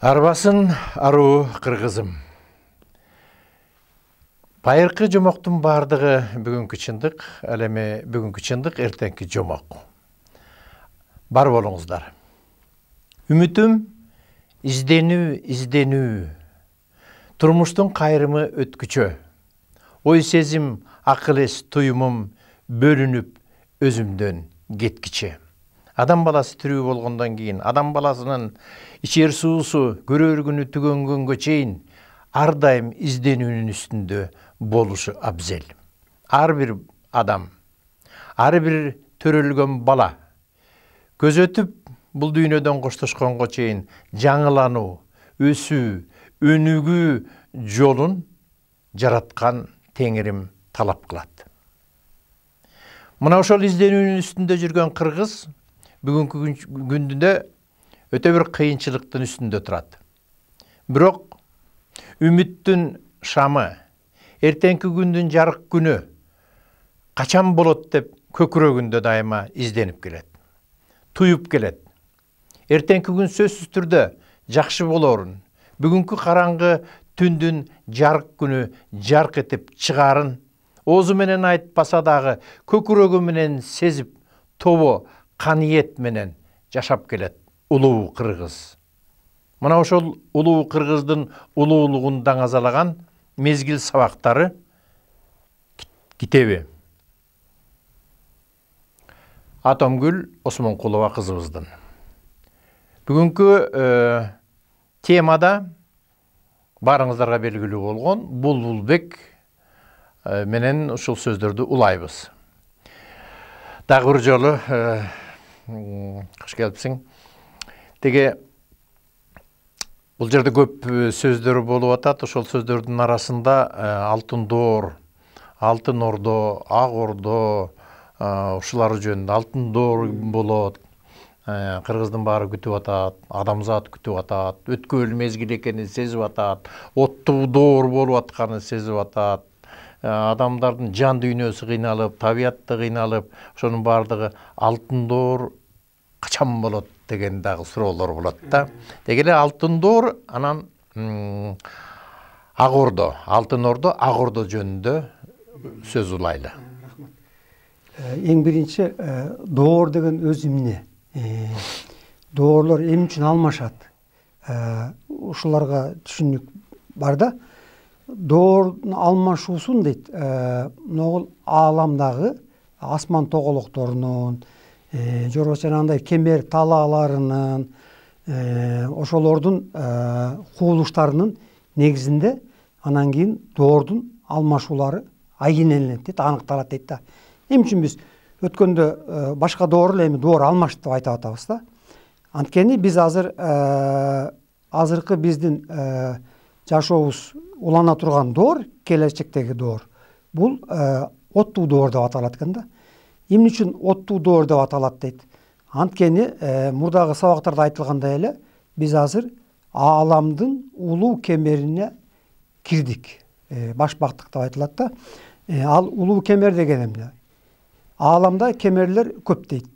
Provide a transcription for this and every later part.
арбасын аруы, қырғызым. байыркы жомоктун бардығы бүгүнкү чындык ал эми бүгүнкү чындык эртеңки жомок бар болуңуздар үмүтүм изденүү изденүү турмуштун кайрымы өткүчө ой сезім, акыл эс туюмум бөлүнүп өзүмдөн кеткиче адам баласы тирүү болгондон кейін, адам баласынын ичер суусу көрөр күнү түгөнгөнгө чейин ар дайым изденүүнүн үстүндө болушу абзел ар бир адам ар бир төрөлгөн бала көзөтүп бул дүйнөдөн коштошконго чейин жаңылануу өсүү өнүгүү жолун жараткан теңирим талап кылат мына ошол изденүүнүн үстүндө жүргөн кыргыз бүгүнкү күндө өте бір қиыншылықтың үстінде тұрады бирок үмүттүн шамы эртеңки күндүн жарық күні, качан болот деп көкүрөгүндө дайыма изденип келет туюп келет эртеңки күн сөзсүз түрдө жакшы болорун бүгүнкү караңгы түндүн жарык күнү жарк этип шығарын менен айтпаса дагы көкүрөгү менен сезип тобо каниет менен жашап келет ұлу қырғыз мына ошол ұлу қырғыздың улуулугун даңазалаган мезгил сабактары китеби атомгүл осмонкулова кызыбыздын бүгүнкү ә, темада баарыңыздарга белгилүү болгон булбулбек э, менен ушул сөздөрдү улайбыз дагы бир жолу э, кыш келипсиң тиги бул жерде көп э, сөздөр болуп атат ошол сөздөрдүн арасында э, алтын доор алтын ордо ак ордо э, ушулар жөнүндө алтын доор болот кыргыздын баары күтүп атат адамзат күтүп атат өткөөл мезгил экенин сезип атат оттуу доор болуп атканын сезип атат адамдардын жан дүйнөсү кыйналып табиятты кыйналып ошонун баардыгы алтын доор качан болот деген дагы суроолор болот да деги эле алтын доор анан ак ордо алтын ордо ак ордо жөнүндө сөз улайлы Ең эң биринчи доор деген өзү эмне доорлор эмне үчүн алмашат ушуларга түшүнүк бар да доордун алмашуусун дейт могул ааламдагы асман тоголокторунун жора жанагындай кемер талааларынын ошолордун куулуштарынын негизинде анан кийин доордун алмашуулары айгинеленет дейт аныкталат дейт да эмне үчүн биз өткөндө башка доор эле эми доор алмашты деп айтып атабыз да анткени биз азыр азыркы биздин жашообуз улана турган доор келечектеги доор бул оттуу доор деп аталат экен да эмне үчүн оттуу доор деп аталат дейт анткени э, мурдагы сабактарда айтылгандай эле биз азыр ааламдын улуу кемерине кирдик э, баш башбактык деп айтылат да э, ал улуу кемер деген эмне ааламда кемерлер көп дейт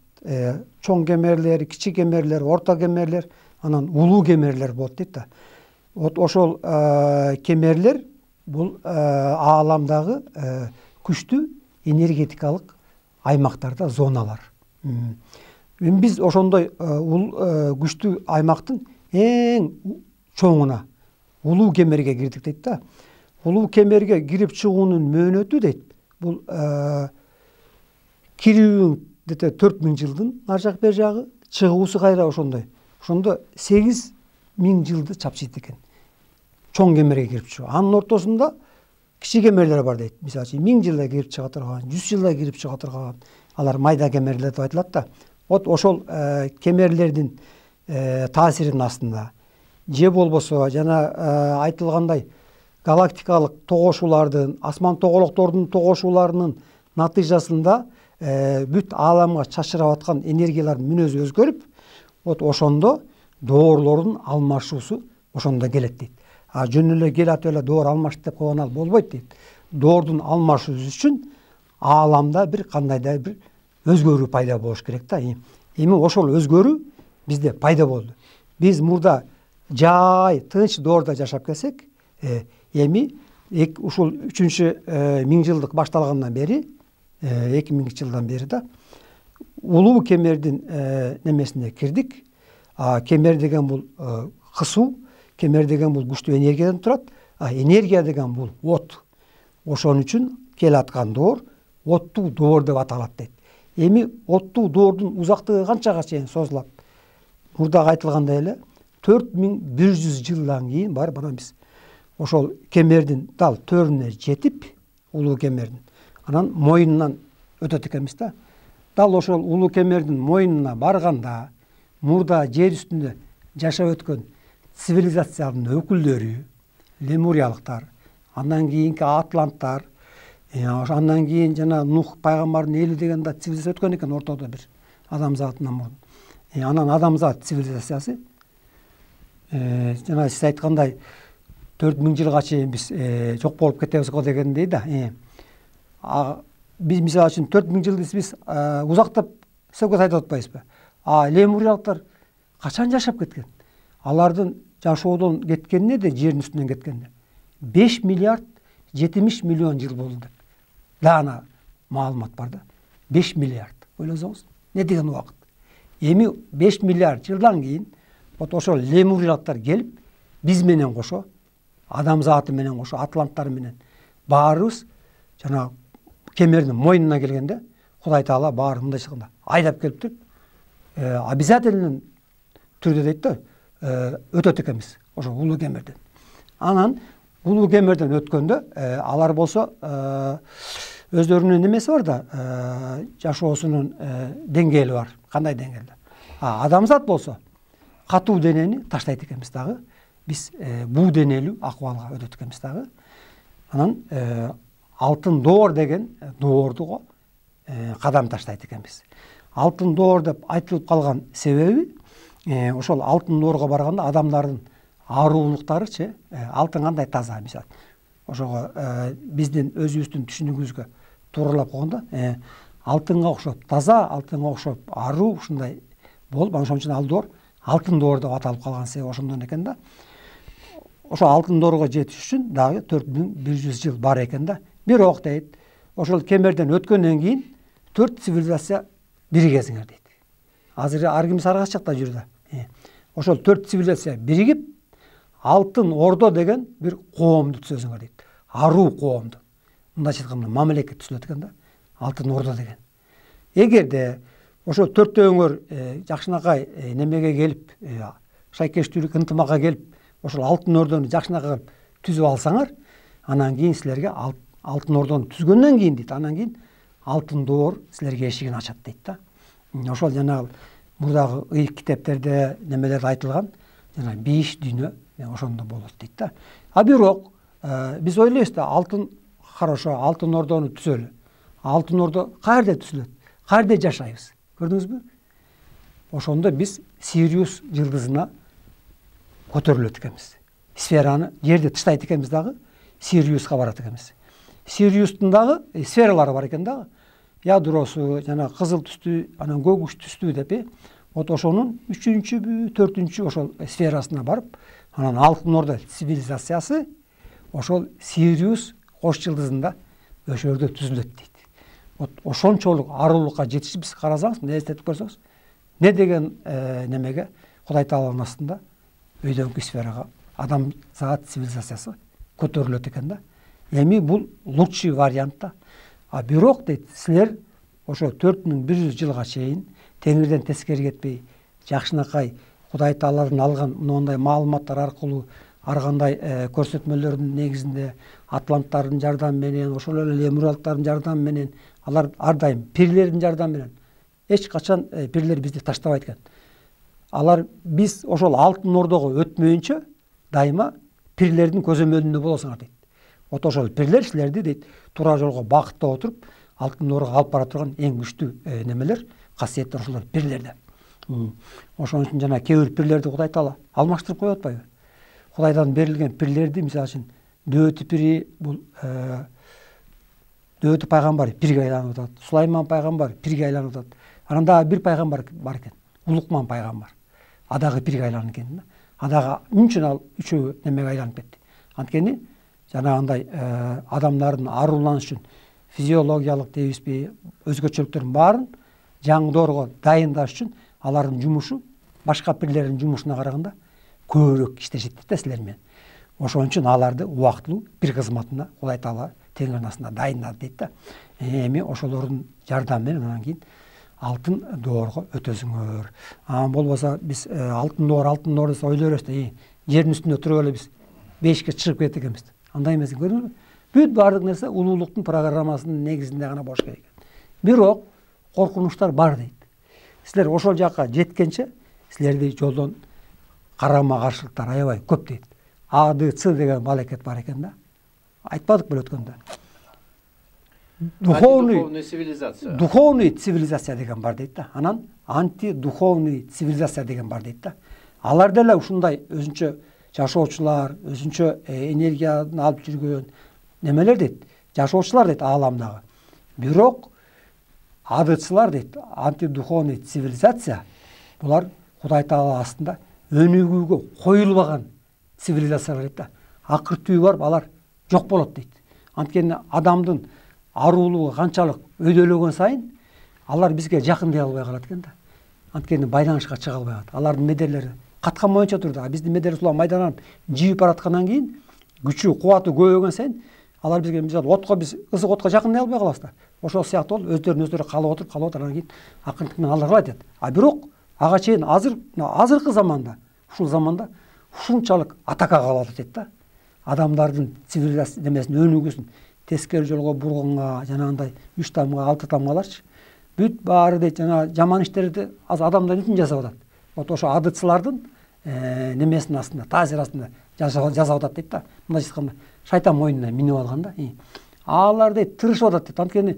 чоң кемерлер кичи кемерлер орто кемерлер анан улуу кемерлер болот дейт да вот ошол кемерлер бул ааламдагы күчтүү энергетикалык аймактарда зоналар эми биз ошондой э, ул э, күчтүү аймактын эң чоңуна улуу кемерге кирдик дейт да улуу кемерге кирип чыгуунун мөөнөтү дейт бул э, кирүүң то төрт миң жылдын ар жак бер жагы чыгуусу кайра ошондой ошондо сегиз миң жылды чапчыйт экен чоң кемерге кирип чыгуу анын ортосунда кіші кемерлер бар дейді мысалы үчүн миң жылда кирип чыга турган жүз жылда кирип чыга турган алар майда кемерлер деп айтылады да вот ошол э, кемерлердин э, таасиринин астында же болбосо жана э, айтылғандай галактикалық тогошуулардын асман тоголоктордун тогошууларынын натыйжасында бүт ааламга чачырап аткан энергиялардын мүнөзү өзгөрүп вот ошондо доорлордун алмашуусу ошондо келет дейт а жөн эле келатып эле доор алмашты деп койгон ал болбойт дейт доордун алмашуусу үчүн ааламда бир кандайдыр бир өзгөрүү пайда болуш керек да эми ошол өзгөрүү бизде пайда болду биз мурда жай тынч доордо жашап келсек э, эми ушул үчүнчү э, миң жылдык башталгандан бери э, эки миңинчи жылдан бери да улуу кемердин немесине кирдик кемер деген бул кысуу кемер деген бұл күчтүү энергиядан турат а энергия деген бұл от ошон үчүн келаткан доор оттуу доор деп аталат дейт эми оттуу доордун узактыгы канчага чейин созулат мурдагы айтылгандай эле төрт миң бир жүз жылдан кийин барып анан биз ошол кемердин дал төрүнө жетип улуу кемердин анан мойнунан өтөт экенбиз да дал ошол улуу кемердин мойнуна барганда мурда жер үстүндө жашап өткөн цивилизациянын өкүлдөрү лемуриялыктар андан кийинки атланттар э, андан кийин жана нух пайгамбардын эли деген да цивилизация өткөн экен ортодо бир адамзатынан мурун э, анан адамзат цивилизациясы э, жана сиз айткандай төрт миң жылга чейин биз жок болуп кетебиз го дегендей да биз мисалы үчүн төрт миң жылды биз узактап сөз айтып атпайбызбы а лемуриялыктар качан жашап кеткен алардын жашоодон кеткенине де жердин үстүнөн кеткенине беш миллиард жетимиш миллион жыл болду деп даана маалымат бар да беш миллиард ойлосоңуз эмне деген убакыт эми беш миллиард жылдан кийин вот ошол лемуриялыктар келип биз менен кошо адам менен кошо атланттар менен баарыбыз жанагы кемердин мойнуна келгенде кудай таала баарын мындайча айдап келип туруп э, обязательный түрдө дейт да өтөт экенбиз ошо улуу кемерден анан улуу кемерден өткөндө алар болсо өздөрүнүн немеси бар да жашоосунун деңгээли бар кандай деңгээлде а адамзат болсо катуу денени таштайт экенбиз дагы биз буу денелүү акыбалга өтөт экенбиз дагы анан алтын доор деген доордуго кадам таштайт экенбиз алтын доор деп айтылып калган себеби Э, ошол алтын доорго барганда адамдардын аруулуктары э, алтын кандай таза мисалы ошого э, биздин өзүбүздүн түшүнүгүбүзгө тууралап койгондо алтынга окшоп таза алтынга окшоп аруу ушундай болуп ошон үчүн ал доор алтын доор деп аталып калган себеби ошондон экен да ошо алтын доорго жетиш үчүн дагы төрт миң бир жүз жыл бар экен да бирок дейт ошол кемерден өткөндөн кийин төрт цивилизация биригесиңер дейт азыр ар ким сарыгач жакта жүрдү ошол төрт цивилизация биригип алтын ордо деген бир коомду түзөсүңөр дейт аруу коомду мындайча айтканда мына мамлекет түзүлөт экен да алтын ордо деген эгерде ошол төртөөңөр э, жакшынакай э, немеге келип э, шайкештүүлүк ынтымакка келип ошол алтын ордону жакшынакай кылып түзүп алсаңар анан кийин силерге алтын ордону түзгөндөн кийин дейт анан кийин алтын доор силерге эшигин ачат дейт да ошол жанагы мурдагы ыйык китептерде немелер айтылган жана бийиш дүйнө ошондо болот дейт да а бирок биз ойлойбуз да алтын хорошо алтын ордону түзөлү алтын ордо каерде түзүлөт каерде жашайбыз көрдүңүзбү ошондо биз сириус жылдызына көтөрүлөт экенбиз сфераны жерди тыштайт экенбиз дагы сириуска барат экенбиз сириустун дагы сфералары бар экен дагы ядросу жана кызыл түстүү анан көк уч түстүү депи вот ошонун үчүнчүбү төртүнчү ошол сферасына барып анан алтын орда цивилизациясы ошол сириус кош жылдызында өшөрдө түзүлөт дейт вот ошончолук арулукка жетишти биз карасаңыз элестетип көрсөңүз не деген немеге кудай тааланын астында өйдөңкү сферага адамзат цивилизациясы көтөрүлөт экен да эми бул лучший вариант да а бирок дейт силер ошо төрт миң бир жүз жылга чейин теңирден тескери кетпей жакшынакай кудай тааладан алган мындай маалыматтар аркылуу ар кандай э, көрсөтмөлөрдүн негизинде атланттардын жардамы менен ошол эле лемуралдардын жардамы менен алар ар дайым пирлердин жардамы менен эч качан э, пирлер бизди таштабайт экен алар биз ошол алтын ордого өтмөйүнчө дайыма пирлердин көзөмөлүндө болосуңар дейт отошол силерди дейт туура жолго багыттап отуруп алтын нурга алып бара турган эң күчтүү э, немелер касиеттер ушул пирлерде ошон үчүн жана кээ бир пирлерди кудай таала алмаштырып коюп атпайбы кудайдан берилген пирлерди мисалы үчүн дөөтү пири бул э, дөөтү пайгамбар пирге айланып атат сулайман пайгамбар пирге айланып атат анан дагы бир пайгамбар бар экен улукман пайгамбар а дагы пирге айланып экен да а дагы эмне үчүн ал үчөө немеге айланып кетти анткени жаңағындай ә, адамдардың арулану үшін физиологиялық дейбіз бе өзгешеліктердің барын дайындаш үчүн алардын жумушу башка пирлердин жумушуна караганда көбүрөөк иштешет да силер менен ошон үчүн аларды убактылуу пир кызматына кудай таала тең арнасында дайындады дейт да эми ошолордун жардамы менен анан кийин алтын доорго өтөсүңөр анан болбосо биз э, алтын доор алтын доор десе ойлой беребиз да жердин үстүндө туруп эле биз бешикке чыгып кетет экенбиз андай емес екен бе бүт барлық нәрсе ұлулықтың программасының негізінде ғана болуш керек екен бирок коркунучтар бар дейді силер ошол жаққа жеткенше силерди жолдон карама каршылыктар аябай көп дейді ц деген балекет бар екен да айтпадық беле өткенде духовный цивилизация духовный цивилизация деген бар дейді да анан антидуховный цивилизация деген бар дейді да алар деле ушундай өзүнчө жашоочулар өзүнчө энергияны алып жүргөн немелер дейт жашоочулар дейт ааламдагы бирок адыцылар дейт антидуховный цивилизация булар кудай таала астында өнүгүүгө коюлбаган цивилизациялар дейт да акыр түбү барып алар жок болот дейт анткени адамдын аруулугу канчалык өйдөлөгөн сайын алар бизге жакындай албай калат экен да анткени байланышка чыга албай калат алардын медерлери қатқан боюнча тұрды а биздин медерсулар майдаланып жийип бараткандан кийин күчү кубаты көбөйгөн сайын алар бизге мисалы отко биз ысык отко жакындай албай калабыз да ошол сыяктуу болуп өздөрүн өздөрү каалап отуруп калып отуруп анан кийин акырындык менен алдарга а бирок ага чейин азыр мына азыркы заманда ушул заманда ушунчалык атакага алып атат да адамдардын цивилизация немесин өнүгүүсүн тескери жолго бурганга жанагындай үч тамга алты тамгаларчы бүт баары дейт жанагы жаман иштерди азыр адамдар үчүн жасап атат вот ошо адыцылардын ә, немесінің астында тазер астында жасаудат дейді да былайша айтқанда шайтан мойнына мініп алған да алар дейді э, тырышып жатады дейді анткени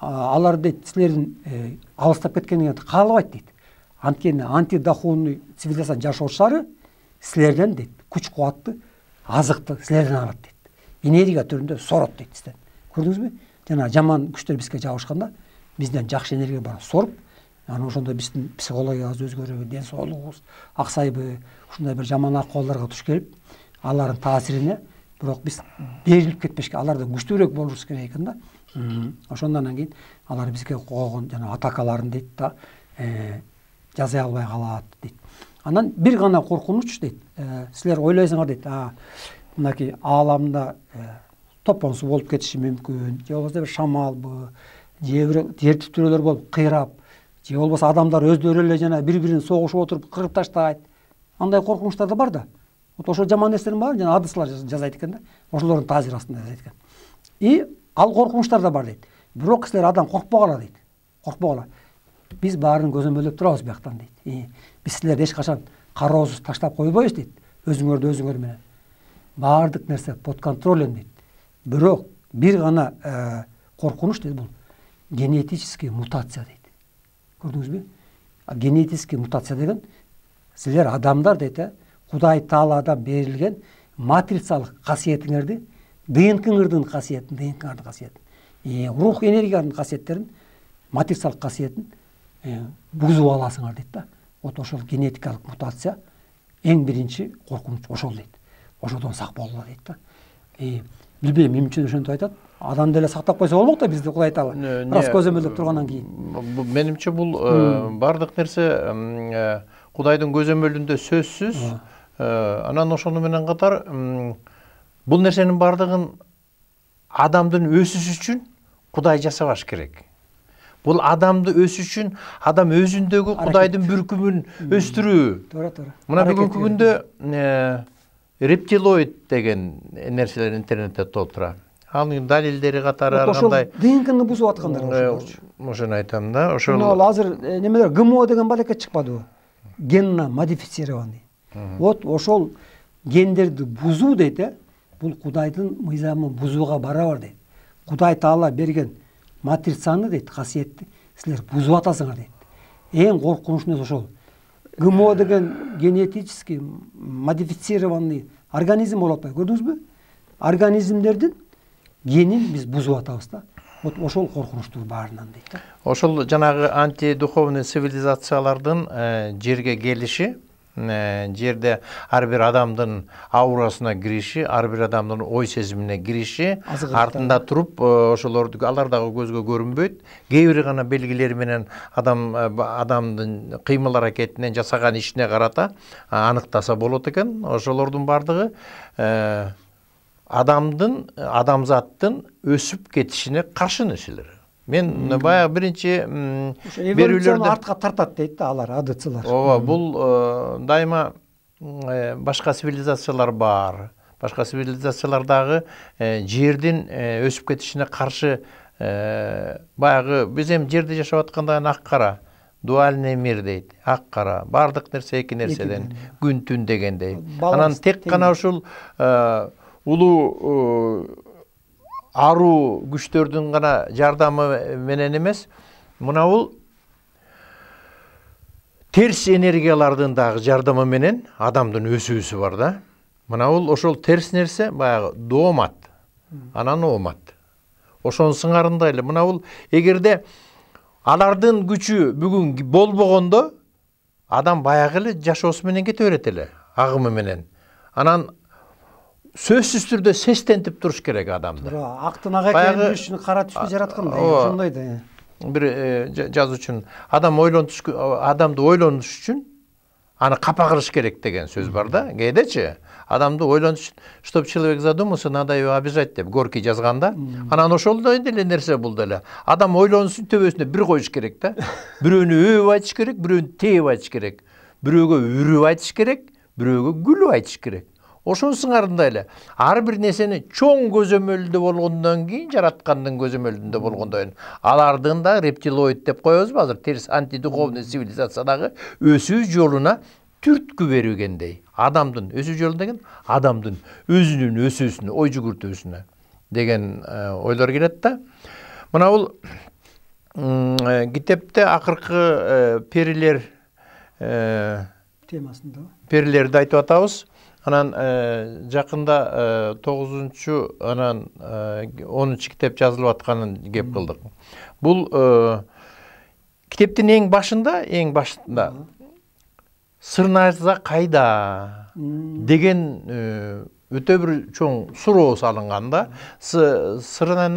алар дейді ә, алыстап кеткеннен кейін қалбайды дейді анткени антидохонный цивилизацияны жашоочулары сілерден дейді күш қуатты азықты сілерден алат дейді энергия түрінде сорот дейді көрдіңіз бе жана жаман күштер бізге жабышканда бізден жақсы энергия бар соруп анан ошондо биздин психологиябыз өзгөрүп ден соолугубуз аксайбы ушундай бир жаман акыбалдарга туш келип алардын таасирине бирок биз берилип кетпешке алардан күчтүүрөөк болушубуз керек экен да ошондон кийин алар бизге койгон жанагы атакаларын дейт да э, жасай албай калат дейт анан бир гана коркунуч дейт э, силер ойлойсуңар дейт мынакей ааламда э, топонсу болуп кетиши мүмкүн же болбосо бир шамалбы же бир жер титирөөлөр болуп кыйрап же болбосо адамдар өздөрү эле жана бири бирин согушуп отуруп кырып таштайт андай коркунучтар да бар да вот ошол жаман нерселердин баарын жана адыслар жасайт экен да ошолордун таасир астында жасайт экен и ал коркунучтар да бар дейт бирок силер адам коркпогула дейт коркпогула биз баарын көзөмөлдөп турабыз бияктан дейт биз силерди эч качан кароосуз таштап койбойбуз дейт өзүңөрдү өзүңөр менен баардык нерсе под контролем дейт бирок бир гана э, коркунуч дейт бул генетический мутация дейт көрдіңіз бе генетический мутация деген сіздер адамдар дейді құдай тағаладан берілген матрицалық қасиетіңерді днкңердің қасиетін днкңердің қасиетін рух энергияның қасиеттерін матрицалық қасиетін бұзып аласыңдар дейді да вот ошол генетикалық мутация ең бірінші қорқыныш ошол дейді ошодан сақ болыңдар дейді да и білбеймін мен үшін ошентип айтады адам эле сактап койсо болмок да бизди кудай таала ырас көзөмөлдөп тургандан кийин менимче бул э, баардык нерсе э, кудайдын көзөмөлүндө сөзсүз э, анан ошону менен катар бул нерсенин баардыгын адамдын өсүшү үчүн кудай жасабаш керек бул адамды өсүш үчүн адам өзүндөгү кудайдын бүркүмүн өстүрүү туура туура мына бүгүнкү күндө рептилоид деген нерселер интернетте толтура анын далилдери катары ар кандай днкны бузуп аткандар ошону айтам да ошол ал азыр немелер гмо деген балеке чыкпадыбы генно модифицированный вот ошол гендерди бузуу дейт э бул кудайдын мыйзамын бузууга барабар дейт кудай таала берген матрицаны дейт касиетти силер бузуп атасыңар дейт эң коркунучу нерсе ошол гмо э. деген генетический модифицированный организм болуп атпайбы көрдүңүзбү организмдердин генин биз бузуп атабыз да вот ошол коркунучтуу баарынан дейт да ошол жанагы антидуховный цивилизациялардын жерге келиши жерде ар бир адамдын аурасына кириши ар бир адамдын ой сезимине кириши артында туруп ошолорду алар дагы көзгө көрүнбөйт кээ бир гана белгилери менен адам адамдын кыймыл аракетинен жасаган ишине карата аныктаса болот экен ошолордун баардыгы адамдың адамзаттың өсіп кетішіне қарсы нерселер мен баяғы бірінші беруілерді... артқа тартады дейді да алар адцлар ооба бул э, дайыма э, башка цивилизациялар бар башка цивилизациялардағы э, жерден өсіп кетишине каршы баяғы біз эми жерде жашап атканда ак кара дуальный мир дейт ак кара баардык нерсе эки нерседен күн түн дегендей анан тек гана ушул улуу аруу күчтөрдүн гана жардамы менен эмес мына бул терс энергиялардын дагы жардамы менен адамдын өсүүсү бар да мына бул ошол терс нерсе баягы доомат анан оомат ошонун сыңарында эле мына бул эгерде алардын күчү бүгүн болбогондо адам баягы эле жашоосу менен кете берет эле агымы менен анан сөзсіз түрде сестентіп тұрыш керек адамды тура ақ үчүн кара үшін қара да жаратқан да бир жазуучунун адам ойлонуш адамды ойлонуш үчүн аны капа кылыш керек деген сөз бар да кээдечи адамды үшін чтоб человек задумался надо его обижать деп горький жазганда анан ошондой деле нерсе бул деле адам ойлонуусун төбөсүнө бир коюш керек да бирөөнү өөп айтыш керек бирөөнү тээп айтыш керек бирөөгө үрүп айтыш керек бирөөгө күлүп айтыш керек ошонун арында эле ар бир нерсени чоң көзөмөлдө болгондон кийин жараткандын көзөмөлүндө болгондон алардын да рептилоид деп коебузбу азыр терс антидуховный цивилизациядагы өсүү жолуна түрткү берилгендей адамдын өсүү жолу деген адамдын өзүнүн өсүүсүнө ой жүгүртүүсүнө деген ойлор келет да мына бул китепте акыркы перилер темасындабы перилерди айтып атабыз анан э, жакында э, тогузунчу анан э, онунчу китеп жазылып атканын кеп кылдык бул китептин эң башында эң башында сырназа кайда деген өтө бир чоң суроо салынган да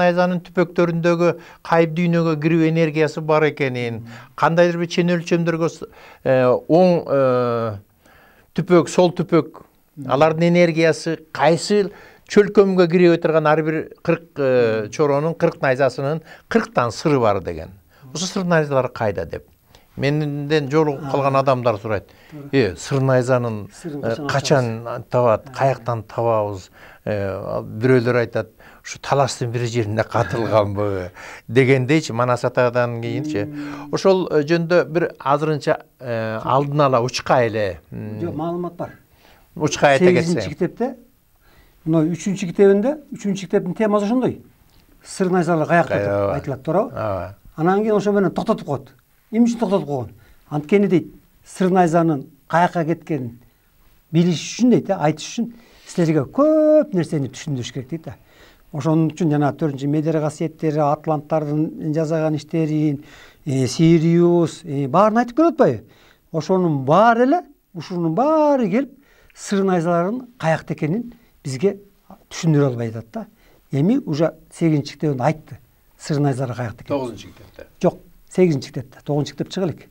найзанын түпөктөрүндөгү кайып дүйнөгө кирүү энергиясы бар экенин кандайдыр бир чен өлчөмдөргө оң түпөк сол түпөк алардын энергиясы кайсы чөлкөмгө кире ар бир кырк э, чоронун кырк найзасынын кырктан сыры бар деген осы сыр найзалар кайда деп менден жолугуп калган адамдар сурайт э сыр найзанын э, качан табат каяктан табабыз э, бирөөлөр айтат ушу таластын бир жеринде катылганбы дегендейчи манас атадан кийинчи ошол жөнүндө бир азырынча алдын ала учка эле жок маалымат бар учка айта кетсе сегизинчи китепте мына үчүнчү китебинде үчүнчү китептин темасы ошондой сыр найзалар каякта айтылат туурабы ооба анан кийин ошо менен токтотуп коет эмне үчүн токтотуп койгон анткени дейт сыр найзанын каяка кеткенин билиш үчүн дейт э, айтыш үчүн силерге көп нерсени түшүндүрүш керек дейт да ошон үчүн жанагы төртүнчү медер касиеттери атланттардын жасаган иштерин э, сириус э, баарын айтып келип атпайбы ошонун баары эле ушунун баары келип сыр найзаларын қаяқта екенін бізге түсіндіре албай атат да эми уже сегизинчи китебинде айтты сыр найзалары каякта екен тогузунчу китепте жок сегизинчи китепте тогузунчу китеп чыга элек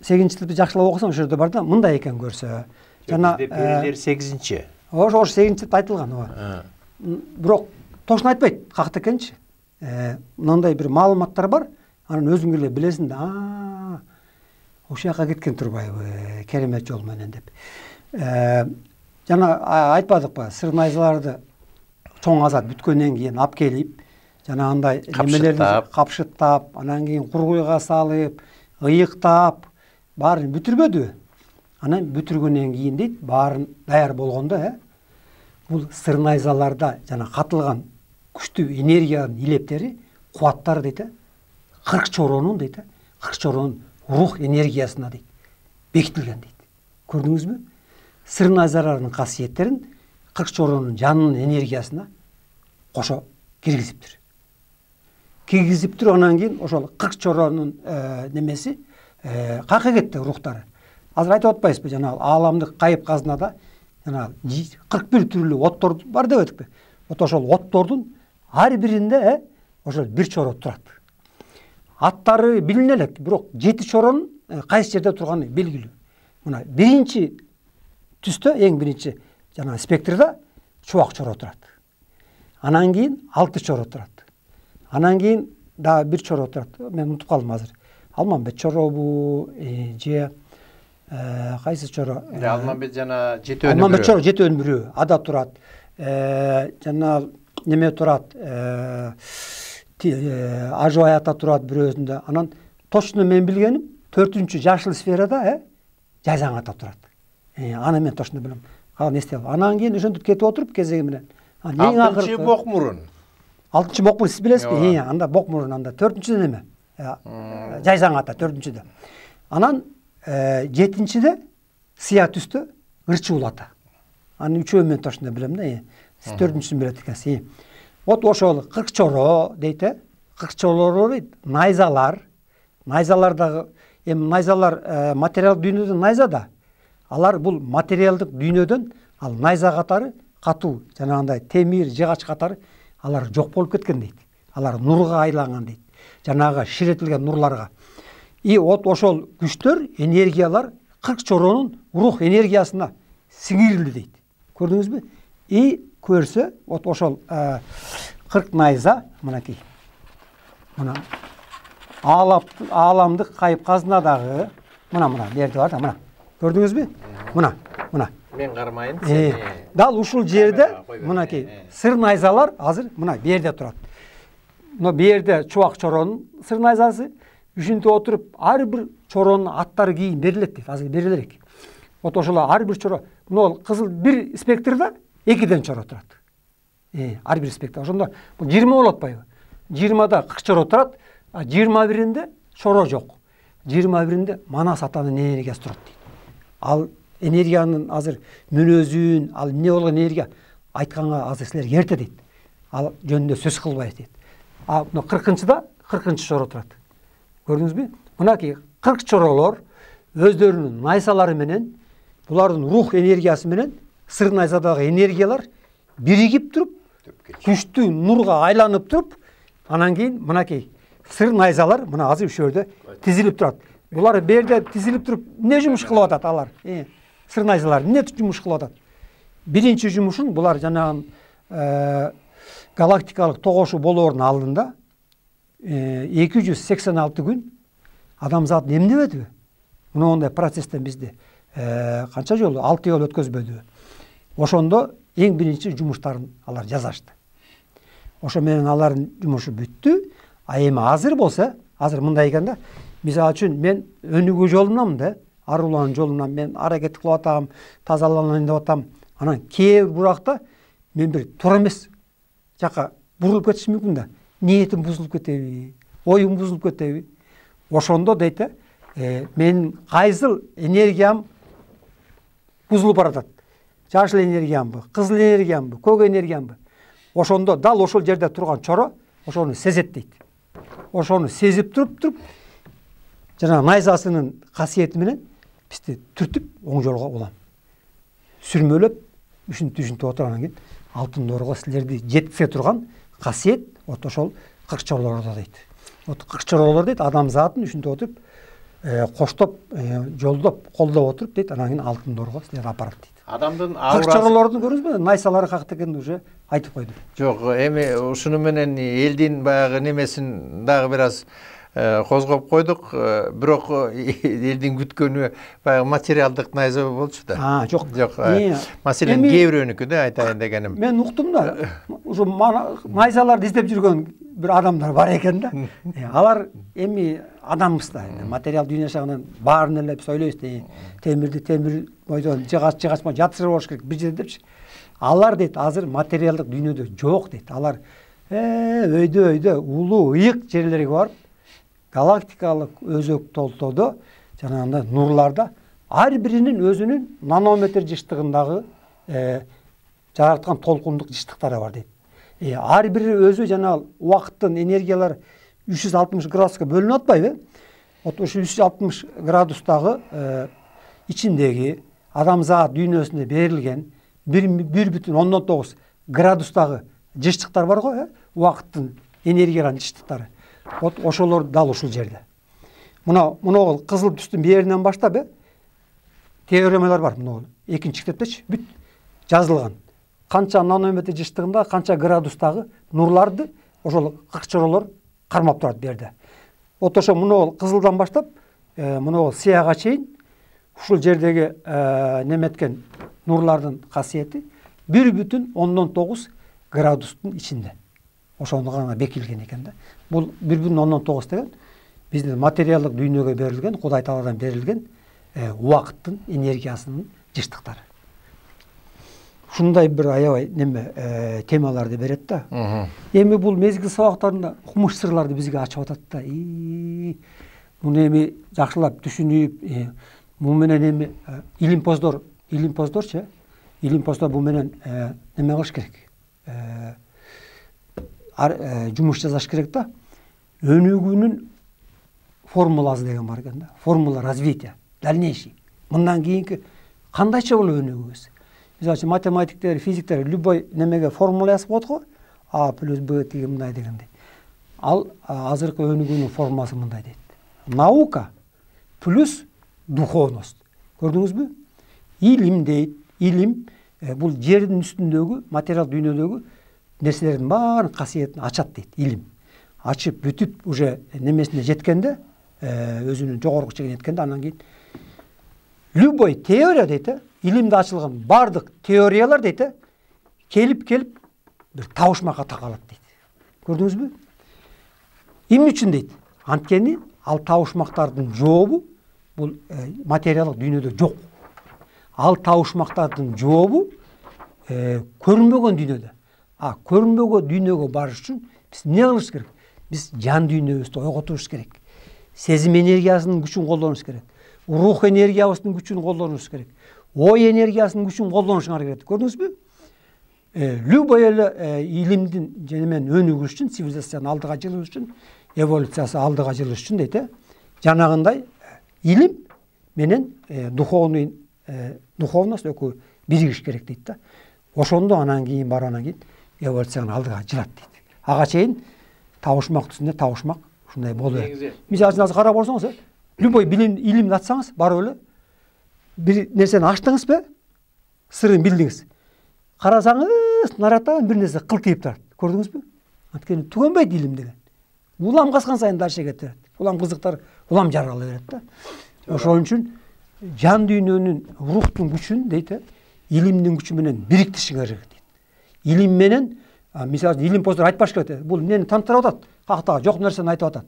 сегизинчи китепти жакшылап окусаң ошол жерде бар да мындай экен көрсө жана ә, перелер сегизинчи ошо сегізінші сегизинчи айтылған айтылган ооба бирок точно айтпайт каякта экенинчи ә, мынандай бир маалыматтар бар анан өзүң эле билесиң да ошол жака кеткен турбайбы керемет жол менен деп ә, жаңа айтпадық па сырнайзаларды азат бүткеннен кейін алып келіп жаңағындай немелерді қапшыттап анан кейін құрғойға салып ыйықтап барын бүтірбеді анан бүтіргеннен кейін дейді барын даяр болғанда ә? бұл сырнайзаларда жана қатылған күшті энергияның илептері қуаттар дейді ә, қырық чоронун дейді ә, қырық чоронун рух энергиясына дейді бекітілген дейді көрдіңіз бе сырна зарарының қасиеттерін қырықшорының жанының энергиясына қоша кіргізіп тұр кіргізіп тұр анан кейін ошол қырықшорының ә, э, немесі ә, э, қаққа кетті рухтары азыр айтып ба жанагы ааламдык кайып казынада жаңағы кырк бир түрлі оттор бар деп пе вот ошол оттордун ар биринде э, ошол бір чоро тұрады аттары билине бірақ бирок жети чоронун жерде тұрғаны белгілі мына биринчи түсті ең бірінші жаңағы спектрда шуақ чоро тұрады анан кейін алты чоро тұрады анан кейін дагы бир чоро тұрады мен ұмытып калдым азыр алмамбет чоробу же кайсы чоро алмамбет жана жетөөнүн алмамбет чоро жетөөнүн бирөө ада турат жана неме турат ажы ата турат бирөөсүндө анан точно мен билгеним төртүнчү жашыл сферада э жазаң ата турат Э, аны мен точно білемін ал не істей анан кейін ошентип кетип отырып кезегіменен алтынчы боқ мұрын алтынчы боқ мұрын сіз білесіз бе анда бок мурун анда төртүнчүдө неме ә, ә, жайзаң ата төртүнчүдө анан ә, жетинчиде сыя түстө ырчуул ата анын үчөө мен точно билем да сиз төртүнчүсүн билет экенсиз вот ошол кырк чоро дейт э кырк чоро дейт найзалар найзалар дагы эми найзалар материалдык дүйнөдө найза да алар бұл материалдық дүниеден ал найза қатары қату, жанагындай темир жыгач қатары алар жоқ болып кеткен дейді алар нұрға айланған дейді, жанагы ширетилген нұрларға. и от ошол күчтөр энергиялар кырк чоронун рух энергиясына дейді. дейт көрдүңүзбү и көрсө от ошол э, кырк найза мынакей мына ааламдык кайып қазынадағы мына мына жерде бар да мына көрдіңіз бе мына мына мен қармайын ә, дал ушул жерде мынакей сыр найзалар азыр мына берде турат мына жерде чубак чоронун сыр найзасы ушинтип отуруп ар бир чоронун аттары кийин берилет дейт азыр берілерек экен вот ошол ар бир чоро мына кызыл бир спектрда экиден чоро турат ар бир спектр ошондо бул жыйырма болуп атпайбы жыйырмада кырк чоро турат а жыйырма биринде чоро жок жыйырма биринде манас атанын энергиясы турат дейт ал энергияның азыр мүнөзүн ал эмне болгон энергия айтканга азыр силер ерте дейт ал жөнүндө сөз кылбайбыз дейт а мына кыркынчыда кыркынчы чоро турат көрдүңүзбү мынакей кырк чоролор өздөрүнүн найсалары менен булардын рух энергиясы менен сыр найзадагы энергиялар биригип туруп күчтүү нурга айланып туруп анан кийин мынакей сыр найзалар мына азыр ушул жерде тизилип турат бұлар берде тізіліп тұрып не жұмыс қылып атат алар ә, сырнайзылар не жұмыс қылып атат биринчи жумушун булар жанагы ә, э, галактикалык тогушу болоордун алдында эки жүз сексен алты күн адамзат эмнебедиби мына ондай процесстен бизди э, қанша жолу алты жолу өткөзбөдүбү ошондо ең бірінші жумуштарын алар жазашты. ошо менен алардын жумушу бүттү а эми азыр болса азыр мындай экен да мисалы үчүн мен өнүгүү жолунан да аруулануу жолунан мен аракет кылып атам тазаланайын деп атам анан кээ бир убакта мен бир туура эмес жака бурулуп кетишим мүмкүн да ниетим бузулуп кетеби оюм бузулуп кетеби ошондо дейт э менин кайсыл энергиям бузулуп баратат жашыл энергиямбы кызыл энергиямбы көк энергиямбы ошондо дал ошол жерде турган чоро ошону сезет дейт ошону сезип туруп туруп жаңағы найзасының қасиетіменен бізді түртіп оң жолға улам сүрмелеп үшінтіп үшінтіп отырғаннан кейін алтын дорға сіздерді жеткізе тұрған қасиет вот ошол кыркчоолордо дейді вот кыркчоолор дейді адам затын үшінтіп отырып қоштап коштоп қолдап жолдоп колдоп отырып дейді анан кейін алтын дорго силерди алып барат қырық адамдын көрдіңіз көрдүңүзбү найсалары қақты экенин уже айтып қойды жок эми ушуну менен элдин баягы немесин дагы бир аз Э, қозғап қойдық э, бірақ э, елдің күткені баягы материалдык найза болчу да жок жок маселен кээ бирөөнүкү да айтайын дегеним мен уктум да ушу найзаларды издеп жүргөн бир адамдар бар экен да алар эми адамбыз да материал дүйнө жагынан баарын эле биз ойлойбуз да темирди темир бойдон жыгач жыгач жатышырып болуш керек бир жерде депчи алар дейт азыр материалдык дүйнөдө жок дейт алар өйдө өйдө улуу ыйык жерлерге барып галактикалык өзөк толтоодо жанагындай нурларда ар биринин өзүнүн нанометр жыштыгындагы жараткан толкундук жыштыктары бар дейт ар бири өзү жанагы убакыттын энергиялар үч жүз алтымыш градуска бөлүнүп атпайбы вот ушу үч жүз алтымыш градустагы ичиндеги адамзат дүйнөсүнө берилген бир бир бүтүн ондон тогуз градустагы жыштыктар бар го убакыттын энергиянын жыштыктары вот ошолор дал ушул жерде мына могул кызыл түстүн беринен баштап э теоремалар бар могул экинчи китептечи бүт жазылган канча нанометр жыштыгында канча градустагы нурларды ошол чоролор кармап турат жерде вот ошо могул кызылдан баштап э, могул сияга чейин ушул жердеги э, неметкен нурлардын касиети бир бүтүн ондон тогуз градустун ичинде ошону гана бекилген экен да бұл бір бүтін оннан тоғыз деген біздің материалдық дүниеге берілген құдай тағаладан берілген ә, уақыттың энергиясының жиынтықтары шындай бір аябай неме ә, темаларды береді да эми бұл мезгіл сабақтарында укмуш сырларды бізге ашып атат да муну эми жакшылап түшүнүп муну менен эми илимпоздор илимпоздорчу илимпоздор бул менен неме кылыш керек жумуш жасаш керек да өнүгүүнүн формуласы деген бар экен да формула развития дальнейший мындан кийинки кандайча ол өнүгүүбүз мисалы үчүн математиктер физиктер любой немеге формула жазып коет го а плюс б тиги мындай дегендей ал азыркы өнүгүүнүн формасы мындай дейт наука плюс духовность көрдүңүзбү илим дейт илим бул жердин үстүндөгү материалдык дүйнөдөгү нерселердин баарын касиетин ачат дейт илим ачып бүтүп уже немесине жеткенде өзүнүн жогорку чегине жеткенде анан кийин любой теория дейт э илимде ачылган баардык теориялар дейт э келип келип бир табышмакка такалат дейт көрдүңүзбү эмне үчүн дейт анткени ал табышмактардын жообу бул материалдык дүйнөдө жок ал табышмактардын жообу көрүнбөгөн дүйнөдө а көрүнбөгөн дүйнөгө барыш үчүн биз эмне кылышыбыз керек біз жан дүйнөбүздү ойготуубуз керек сезім энергиясынын күчүн колдонуш керек рух энергиябыздын күчүн колдонуш керек ой энергиясынын күчүн колдонушуңар керек көрдүңүзбү любой эле илимдин немен өнүгүш үшін цивилизациянын алдыга жылыш үшін эволюциясы алдыга жылыш үшін дейт э жанагындай илим менен духовный духовность экөө биригиш керек дейді да ошондо анан кийин барып анан кийин эволюцияны алдыга жылат дейт ага чейин тауышмақ түсінде тауышмақ шындай болу мысалы үшін азыр қарап отырсаңыз иә любой илімді атсаңыз бар өлі бір нәрсені аштыңыз ба сырын білдіңіз қарасаңыз нараттан бір нәрсе қылтиып тұрады көрдіңіз бе өйткені түгенбайды илім деген улам қасқан сайын дальше кете береді улам қызықтар улам жарала береді да ошон үчүн жан дүйнөнүн рухтун күчүн дейт э илимдин күчү менен бириктиришиң керек дейт илим менен мисалы үчүн илимпоздор айтпаш керек бұл бул эмнени жатады атат жоқ нәрсені нерсени айтып атат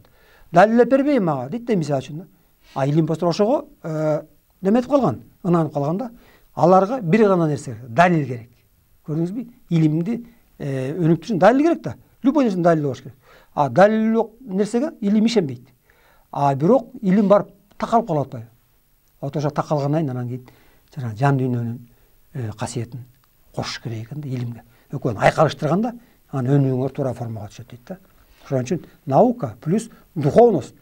далилдеп бербей маған дейт да мисалы үчүн а илимпоздор ошого неме неметіп қалған ынанып калган да аларга бир гана нерсе керек далил керек көрдүңүзбү илимди э, өнікті үчүн далил керек та любой нерсени далили болуш керек а далил жок нерсеге илим ишенбейт а бирок илим барып такалып калып атпайбы вот ошо такалгандан кийин анан кейін жанагы жан дүйнөнүн э, қасиетін кошуш керек экен да илимге екеуін айқайлаштырғанда ана өніміңер тура формаға түседі дейді да ошон үчүн наука плюс духовность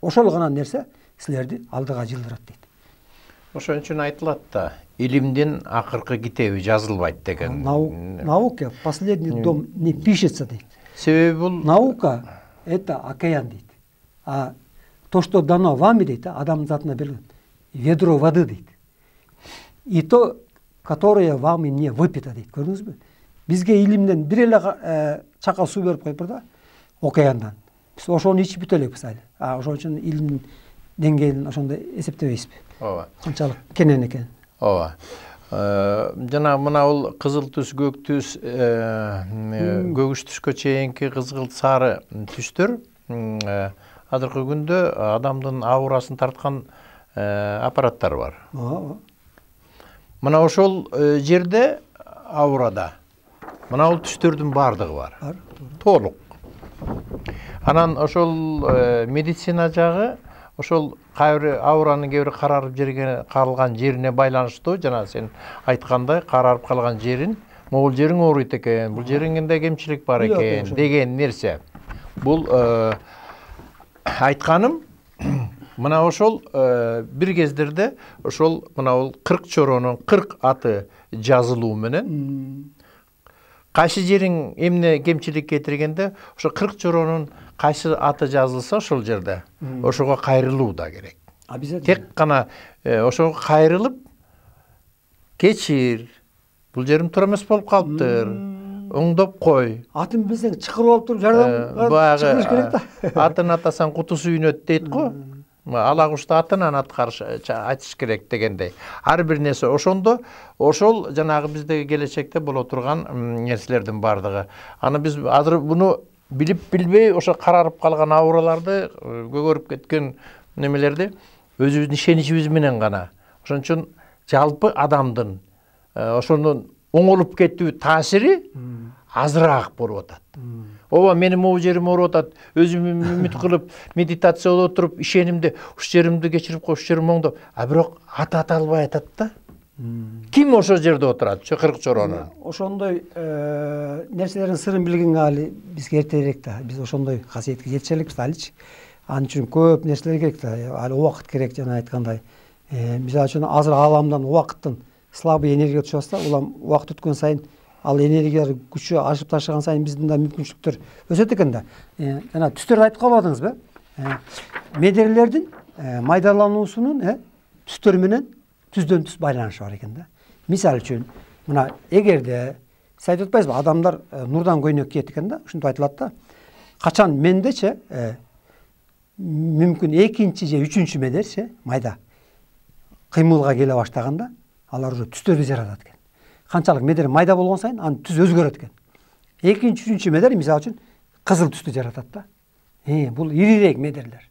ошол гана нерсе силерди алдыга жылдырат дейт ошон үчүн айтылат да илимдин акыркы китеби жазылбайт деген наука последний дом не пишется дейт себеби бул наука это океан дейт а то что дано вами дейт адам затына берген ведро воды дейт и то которое вами не выпито дейт көрдүңүзбү бизге илимден бир эле чака суу берип коюптур да океандан биз ошону ичип бүтө элекпиз а ошон үчүн илимдин деңгээлин ошондой эсептебейсизби ооба канчалык кенен экен ооба жана мына бул кызыл түс көк түс көгүш түскө чейинки кызгылт сары түстөр азыркы күндө адамдын аурасын тарткан аппараттар бар ооба мына ошол жерде аурада мынау түстердің бардығы бар толық анан ошол э, медицина жагы ошол кайбір ауранын кээ бир карарып жерге калган жерине байланыштуу жана сен айткандай карарып калган жерин могул жериң ооруйт экен бул жериңде кемчилик бар экен деген нерсе бул э, айтканым мына ошол э, бир кездерде ошол мына бул кырк чоронун кырк аты жазылуу менен қайсы жерің эмне кемчилик кетиргенде ошо кырк жоронун кайсы аты жазылса ошол жерде ошого кайрылуу да керек обязательно тек қана ошого кайрылып кечир бул жерим туура эмес болуп калыптыр оңдоп кой атын билсең чыкырып алып туруп жардам баягы атын атасаң құтысы үйін дейт го ала ана атынан аткарыш айтыш керек дегендей ар бир нерсе ошондо ошол жанагы биздеги келечекте боло турган нерселердин баардыгы аны биз азыр муну билип билбей ошо карарып калган аураларды көгөрүп кеткен немелерди өзүбүздүн ишеничибиз менен гана ошон үчүн жалпы адамдын ошонун оңолуп кетүү таасири азыраак болып атат ооба менің могу жерім ооруп атат өзүм үмүт кылып медитацияда отуруп ишенимди ушул жеримди кечирип кой ушул жерим оңдоп а бирок аты аталбай атат да ким ошол жерде отурат ошо кырк чоронун ошондой э, нерселердин сырын билген али бизге эртерээк да биз ошондой касиетке жетише элекпиз да аличи ан үчүн көп нерселер керек да ал убакыт керек жана айткандай э, мисалы үчүн азыр ааламдан убакыттын слабый энергия түшүп атса улам убакыт өткөн сайын ал энергиялар күчү ашып ташыган сайын биздин да мүмкүнчүлүктөр өсөт экен да жаңа түстөрдү айтып калбадыңызбы э ба майдалануусунун медерлердің түстөр менен түздөн түстерменен байланышы бар екен да мисалы үчүн мына эгерде сіз айтып атпайсызбы адамдар нурдан көйнөк көйнек экен да ушинтип айтылат да качан мендечи ә, мүмкін экинчи же үчүнчү медерчи майда кыймылга келе баштаганда алар уже түстөрдү жаратат экен қаншалық медер майда болған сайын аны түс өзгереді екен екінші үшінші медер мысалы үшін қызыл түсті жаратады да е, бұл ирирек медерлер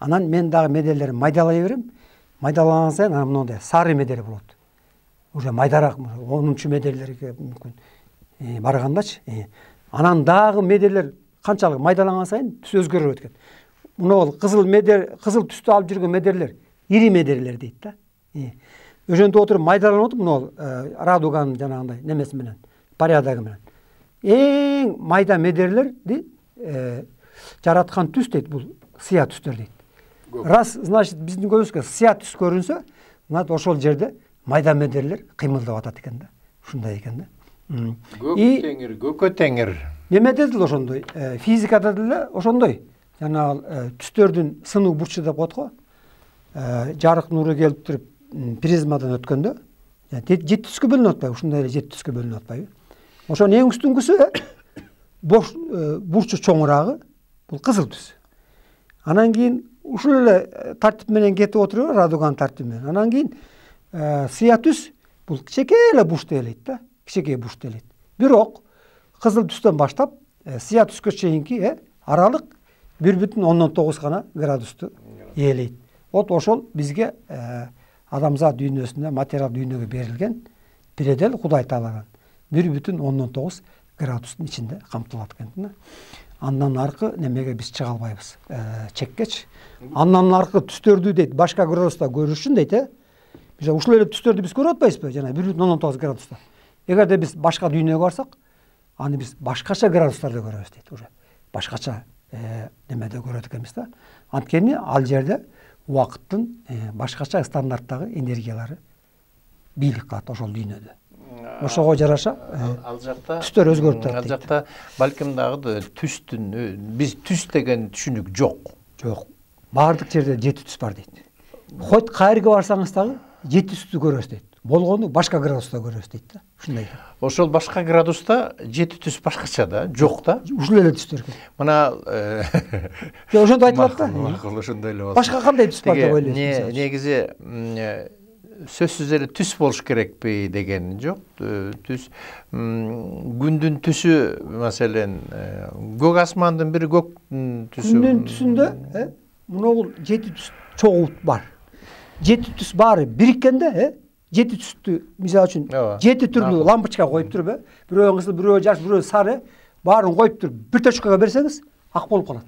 анан мен дагы медерлерді майдалай беремін майдалаған сайын ана мынандай сары медер болады уже майдараак онунчу медерлерге мүмкүн баргандачы анан дағы медерлер қаншалық майдаланган сайын түс өзгеріп өткен мынау қызыл медер қызыл түсті алып жүрген медерлер ири медерлер дейт да өженде отырып майдаланып отыр мынау ә, радуганың жаңағындай порядогы менен эң майда медерлерди де ә, жаратқан түс дейт бул сия түстөр дейт рас значит биздин көзімізге сия түс көрүнсө значит ошол жерде майда медерлер қимылдап атат экен да ушундай экен да көк теңир көкө теңир неме деле ошондой ә, физикада деле ошондой жанагы ә, түстөрдүн сынуу бурчу деп коет го ә, жарык нуру келип туруп призмадан өткөндө жети түскө бөлүнүп атпайбы ушундай эле жети түскө бөлүнүп атпайбы ошонун эң үстүңкүсү бош э, бурчу чоңураагы бул кызыл түс анан кийин ушул эле э, тартип менен кетип отуруп радуганын тартиби менен анан кийин э, сыя түс бул кичинекей эле буш ээлейт да кичинекей буш ээлейт бирок кызыл түстөн баштап сыя түскө чейинки аралык бир бүтүн ондон тогуз гана градусту ээлейт вот ошол бизге адамзат дүйнөсүнө материал дүйнөгө берилген предел кудай таалаган бир бүтүн ондон тогуз градустун ичинде камтылат экен да андан аркы немеге биз чыга албайбыз э, чеккечи андан аркы түстөрдү дейт башка градуста көрүш үчүн дейт э ушул эле түстөрдү биз көрүп атпайбызбы жана бир бүтүн ондон тогуз градуста эгерде биз башка дүйнөгө барсак аны биз башкача градустарда көрөбүз дейт уже башкача э, немеде көрөт экенбиз да анткени ал жерде уақыттың э, башкача стандарттагы энергиялары бийлик кылат ошол дүйнөдө ошого жараша э, ал жакта түстөр өзгөрүп турат ал жакта балким дагы да түстүн э, биз түс деген түшүнүк жок жок баардык жерде жети түс бар дейт хоть каерге барсаңыз дагы жети түстү көрөсүз дейт болгону башка градуста көрөбүз дейт да ушундай ошол башка градуста жети түс башкача да жок да ушул эле түстөр экен мына э, ошентип айтылат да макул ошондой эле болсун башка кандай түс бар деп ойлойсуз негизи э, сөзсүз эле түс болуш керекпи деген жок түс күндүн түсү маселен э, көк асмандын бири көк түсү күндүн түсүндө э жети түс чогуу бар жети түс баары бириккенде э жети түстү мисалы үчүн жети түрдүү лампочка коюп туруп э бирөө кызыл бирөө жаш бирөө сары баарын коюп туруп бир точкага берсеңиз ак болуп калат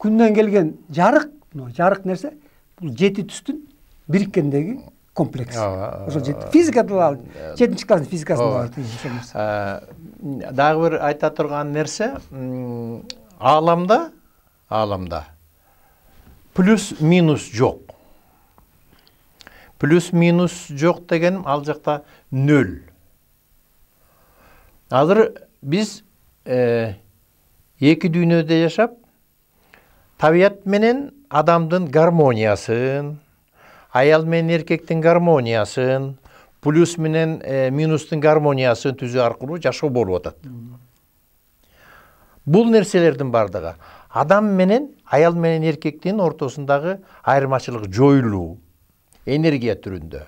күндөн келген жарык мына жарык нерсе бул жети түстүн бириккендеги комплекс ооба физикада дагы жетинчи класстын физикасында дагы бир айта турган нерсе ааламда ааламда плюс минус жок плюс минус жоқ деген ал жақта нөл азыр біз ә, екі дүйнөдө жашап табият менен адамдын гармониясын аял менен эркектин гармониясын плюс менен э, минустың минустун гармониясын түзүү аркылуу жашоо болуп атат бул нерселердин баардыгы адам менен аял менен эркектин ортосундагы айырмачылык жоюлуу энергия түрүндө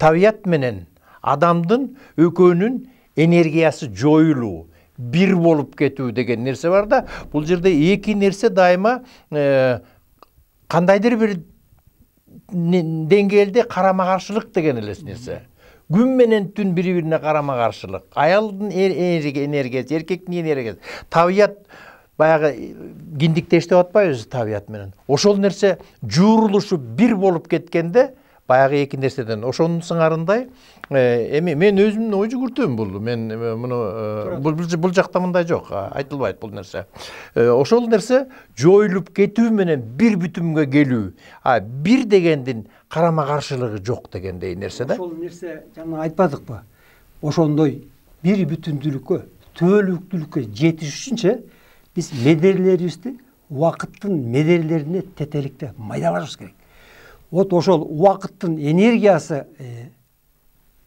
табият менен адамдын экөөнүн энергиясы жоюлуу бир болуп кетүү деген нерсе бар да бул жерде эки нерсе дайыма кандайдыр э, бир деңгээлде карама каршылык деген элес нерсе күн менен түн бири бирине карама каршылык аялдын энергиясы эркектин энергиясы табият баягы киндиктештеп атпайбызбы табият менен ошол нерсе жуурулушу бир болуп кеткенде баягы эки нерседен ошонун сыңарындай э, эми мен өзүмдүн ой жүгүртүүм э, э, бул мен муну бул жакта мындай жок айтылбайт бул нерсе ошол нерсе жоюлуп кетүү менен бир бүтүмгө келүү а бир дегендин карама каршылыгы жок дегендей нерсе да ошол нерсе жана айтпадыкпы ошондой бир бүтүндүлүккө түбөлүктүүлүккө жетиш үчүнчү біз медерлерибизди уақыттың медерлеріне тетелікті майдалашыбыз керек вот ошол уақыттың энергиясы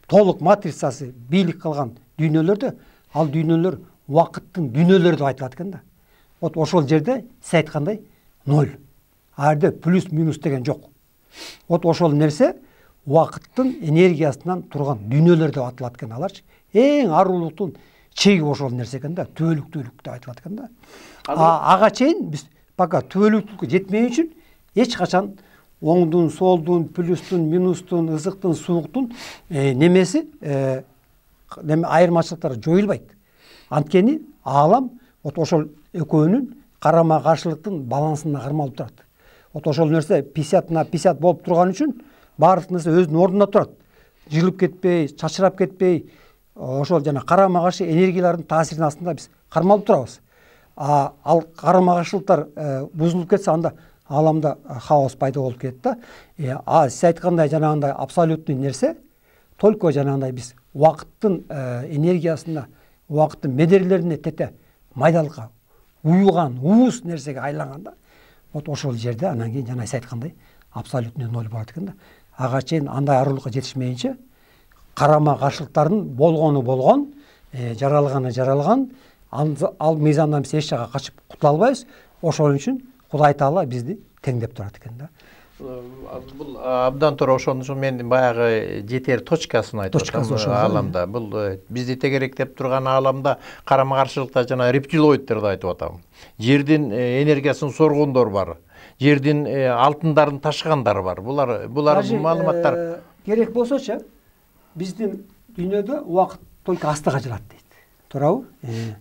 толық матрицасы бийлик қылған дүйнөлөрдө ал дүйнөлөр уақыттың дүйнөлөрү деп айтылат да вот ошол жерде сиз айткандай ноль плюс минус деген жоқ. вот ошол нерсе уақыттың энергиясынан тұрған дүйнөлөр деп аталат экен аларчы эң чегі ошол нерсе экен да түбөлүк деп айтылат экен да ага чейин биз пока түбөлүктүүлүккө жетмей үчүн эч качан оңдун солдун плюстун минустун ысыктын сууктун э, немеси э, неме айырмачылыктары жоюлбайт анткени аалам вот ошол экөөнүн карама каршылыктын балансына кармалып турат вот ошол нерсе пятьдесят на пятьдесят болуп турган үчүн баардык нерсе өзүнүн ордунда турат жыгылып кетпей чачырап кетпей ошол жана карама каршы энергиялардын таасиринин астында биз кармалып турабыз ал карама каршылыктар э, бузулуп кетсе анда ааламда э, хаос пайда болуп кетет да э, а сиз айткандай жанагындай абсолютный нерсе только жанагындай биз убакыттын энергиясына убакыттын медерлерине тете майдалыкка уюган ууз нерсеге айланганда вот ошол жерде анан кийин жана сиз айткандай абсолютный ноль болот экен да ага чейин андай арулукка жетишмейинче қарама қарсылықтардың болғаны болған ә, жаралғаны жаралған ал мизамдан біз ешжаққа қашып құтыла албайбыз ошон үчүн кудай таала бизди теңдеп турат экен да бул абдан туура ошон үчүн мен баягы жетер точкасын айтып атам э, ааламда бул э, бизди тегеректеп турган ааламда қарама каршылыкта жана рептилоидтерди айтып атам жердин э, энергиясын соргондор бар жердин алтындарын ташыгандар бар булар булар маалыматтар керек болсочу біздің дүниеде уақыт только астыға ажырады дейді туурабы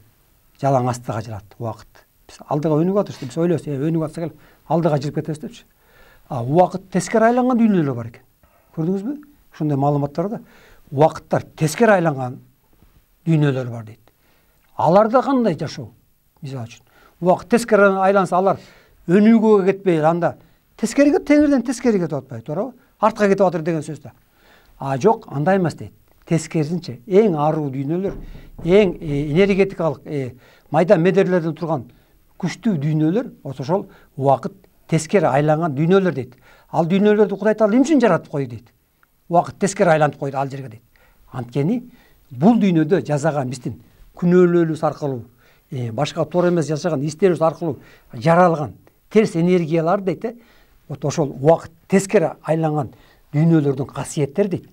жалаң астық ажырады уақыт біз алдыға өніп жатырбыз біз ойлойбуз э өнігіп келе алдыға жылып кетебиз депші а убакыт тескери айланган дүйнөлөр бар экен көрдүңүзбү ушундай малыматтарды уақыттар тескери айланған дүниелер бар дейді. аларда қандай жашоо мисалы үшін уақыт тескери айланса алар өнүүгө кетпей анда тескериге теңірден тескери кетип атпайбы туурабы артка кетип атыр деген сөз да а жоқ андай эмес дейт тескерисинче эң аруу дүйнөлөр эң энергетикалык майда медерлерден тұрған күчтүү дүйнөлөр ошол убакыт тескери айланган дүйнөлөр дейт ал дүйнөлөрдү кудай таала эмне үчүн жаратып койду дейт убакыт тескери айлантып койду ал жерге дейт анткени бул дүйнөдө жасаган биздин күнөөлөрүбүз аркылуу башка туура эмес жасаган истерибиз аркылуу жаралган терс энергиялар дейт э вот ошол убакыт тескери айланган дүйнөлөрдүн касиеттери дейт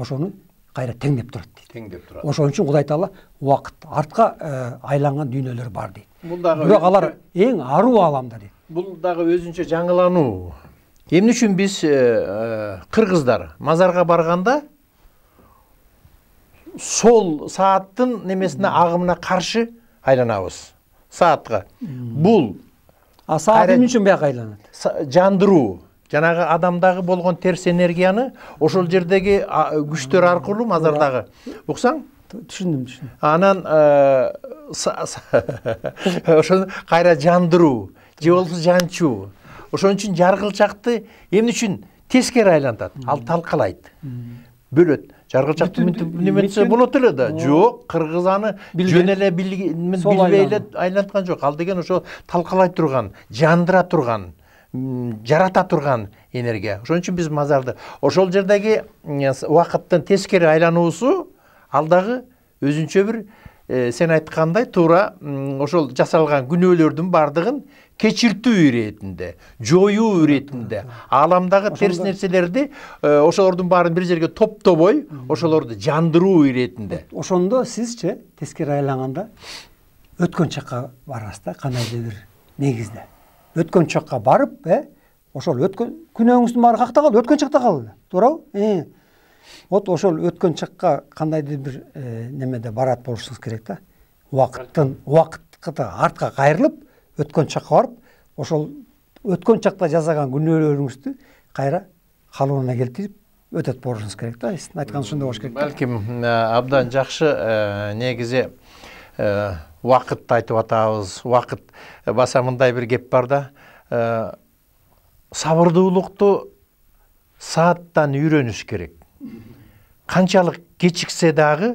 ошону кайра теңдеп турат дейт теңдеп турат ошон үчүн кудай таала убакыт артка э, айланган дүйнөлөр бар дейт бул дагы бирок алар эң аруу ааламда дейт бул дагы өзүнчө жаңылануу эмне үчүн биз кыргыздар э, э, мазарга барганда сол сааттын немесине агымына каршы айланабыз саатка бул а саат эмне үчүн буяка айланат жандыруу жанагы адамдагы болгон терс энергияны ошол жердеги күчтөр аркылуу мазардагы уксаң түшүндүм түшүндүм анан э, ошону кайра жандыруу же болбосо жанчуу ошон үчүн жаргылчакты эмне үчүн тескери айлантат ал талкалайт бөлөт жаргылчакты мынтип неметсе болот эле да жок кыргыз аны жөн эле билбей эле айланткан жок ал деген ошо талкалай турган жандыра турган жарата турган энергия ошон үчүн биз мазарды ошол жердеги убакыттын тескери айлануусу ал дагы өзүнчө бир э, сен айткандай туура ошол жасалган күнөөлөрдүн баардыгын кечиртүү иретинде жоюу иретинде ааламдагы терс нерселерди э, ошолордун баарын бир жерге топтобой ошолорду жандыруу иретинде ошондо сизчи тескери айланганда өткөн чакка барасыз да кандайдыр бир негизде өткөн чакка барып э ошол өткөн күнөөңүздүн баары какта калды өткөн чакта калды туурабы ә, вот ошол өткөн чакка кандайдыр бир ә, немеде барат болушуңуз керек да убакыттын убакытты артка кайрылып өткөн чакка барып ошол өткөн чакта жасаган күнөөлөрүңүздү кайра калыбына келтирип өтөт болушуңуз керек да сиздин айтканыңыз ошондой болуш керек балким абдан жакшы негизи уақытты айтып атабыз уақыт э, баса мындай бір кеп бар да ә, сабырдуулукту сааттан үйрөнүш керек канчалык кечиксе дагы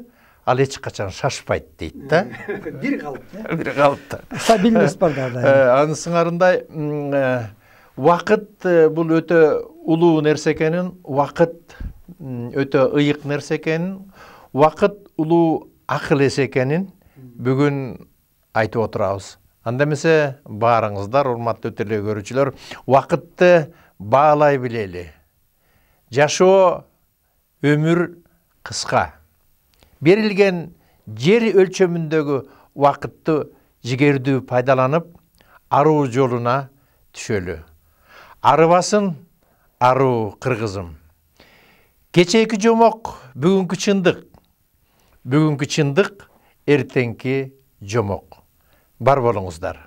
ал эч качан шашпайт дейт да бир калыпта бир калыпта стабильность э, бар да анын сыңарындай убакыт бул өтө улуу нерсе экенин убакыт өтө ыйык нерсе экенин убакыт улуу акыл эс экенин бүгін айтып отырабыз анда эмесе баарыңыздар урматтуу теле көрүүчүлөр убакытты баалай билели жашоо өмүр кыска берилген жер өлчөмүндөгү убакытты жигердүү пайдаланып аруу жолуна түшөлү арыбасын аруу кыргызым кечээки жомок бүгүнкү чындык бүгүнкү чындык ертеңки жомок бар болыңыздар